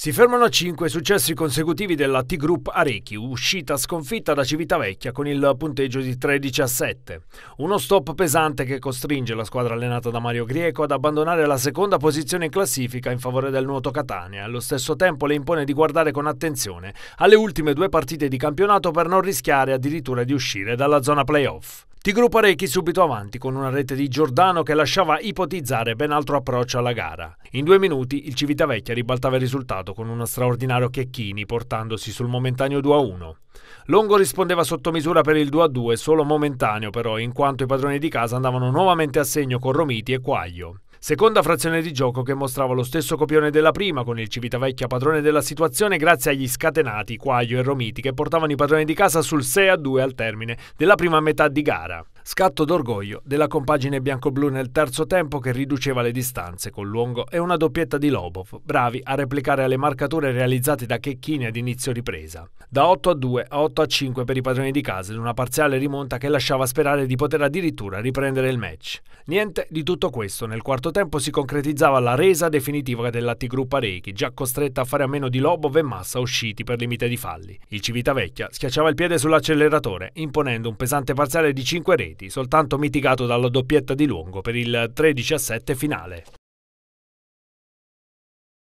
Si fermano a 5 successi consecutivi della T-Group Arechi, uscita sconfitta da Civitavecchia con il punteggio di 13 a 7. Uno stop pesante che costringe la squadra allenata da Mario Grieco ad abbandonare la seconda posizione in classifica in favore del Nuoto Catania. Allo stesso tempo le impone di guardare con attenzione alle ultime due partite di campionato per non rischiare addirittura di uscire dalla zona playoff. Tigru Parecchi subito avanti con una rete di Giordano che lasciava ipotizzare ben altro approccio alla gara. In due minuti il Civitavecchia ribaltava il risultato con uno straordinario Checchini portandosi sul momentaneo 2-1. Longo rispondeva sotto misura per il 2-2, solo momentaneo però, in quanto i padroni di casa andavano nuovamente a segno con Romiti e Quaglio. Seconda frazione di gioco che mostrava lo stesso copione della prima, con il Civitavecchia padrone della situazione grazie agli scatenati Quaglio e Romiti che portavano i padroni di casa sul 6 2 al termine della prima metà di gara. Scatto d'orgoglio della compagine bianco-blu nel terzo tempo che riduceva le distanze con Luongo e una doppietta di Lobov, bravi a replicare alle marcature realizzate da Checchini ad inizio ripresa. Da 8 a 2 a 8 a 5 per i padroni di casa in una parziale rimonta che lasciava sperare di poter addirittura riprendere il match. Niente di tutto questo, nel quarto tempo si concretizzava la resa definitiva della Tigruppa Reiki, già costretta a fare a meno di Lobov e Massa usciti per limite di falli. Il Civitavecchia schiacciava il piede sull'acceleratore, imponendo un pesante parziale di 5 reti Uniti, soltanto mitigato dalla doppietta di Longo per il 3 7 finale.